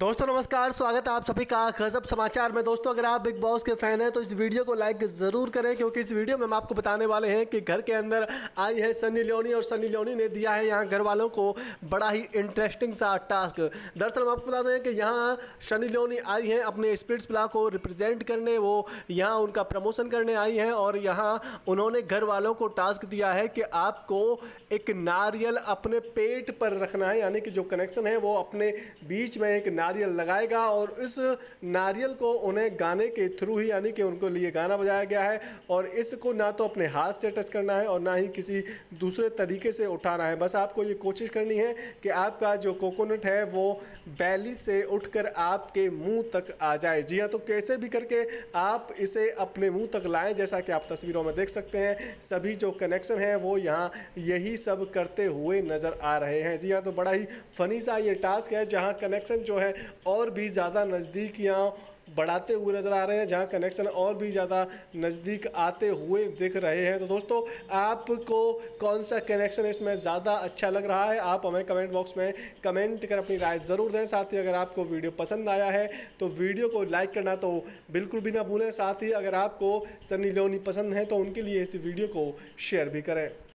दोस्तों नमस्कार स्वागत है आप सभी का गजब समाचार में दोस्तों अगर आप बिग बॉस के फैन हैं तो इस वीडियो को लाइक ज़रूर करें क्योंकि इस वीडियो में हम आपको बताने वाले हैं कि घर के अंदर आई है सनी लियोनी और सनी लियोनी ने दिया है यहाँ घर वालों को बड़ा ही इंटरेस्टिंग सा टास्क दरअसल हम आपको बता दें कि यहाँ सनी लियोनी आई है अपने स्प्रिट्स प्ला को रिप्रेजेंट करने वो यहाँ उनका प्रमोशन करने आई हैं और यहाँ उन्होंने घर वालों को टास्क दिया है कि आपको एक नारियल अपने पेट पर रखना है यानी कि जो कनेक्शन है वो अपने बीच में एक नारियल लगाएगा और इस नारियल को उन्हें गाने के थ्रू ही यानी कि उनको लिए गाना बजाया गया है और इसको ना तो अपने हाथ से टच करना है और ना ही किसी दूसरे तरीके से उठाना है बस आपको ये कोशिश करनी है कि आपका जो कोकोनट है वो बैली से उठ आपके मुँह तक आ जाए जी हाँ तो कैसे भी करके आप इसे अपने मुँह तक लाएं जैसा कि आप तस्वीरों में देख सकते हैं सभी जो कनेक्शन है वो यहाँ यही सब करते हुए नज़र आ रहे हैं जी हाँ तो बड़ा ही फ़नी सा ये टास्क है जहाँ कनेक्शन जो है हैं और भी ज़्यादा नज़दीक यहाँ बढ़ाते हुए नज़र आ रहे हैं जहां कनेक्शन और भी ज़्यादा नज़दीक आते हुए दिख रहे हैं तो दोस्तों आपको कौन सा कनेक्शन इसमें ज़्यादा अच्छा लग रहा है आप हमें कमेंट बॉक्स में कमेंट कर अपनी राय ज़रूर दें साथ ही अगर आपको वीडियो पसंद आया है तो वीडियो को लाइक करना तो बिल्कुल भी ना भूलें साथ ही अगर आपको सनी लोनी पसंद है तो उनके लिए इस वीडियो को शेयर भी करें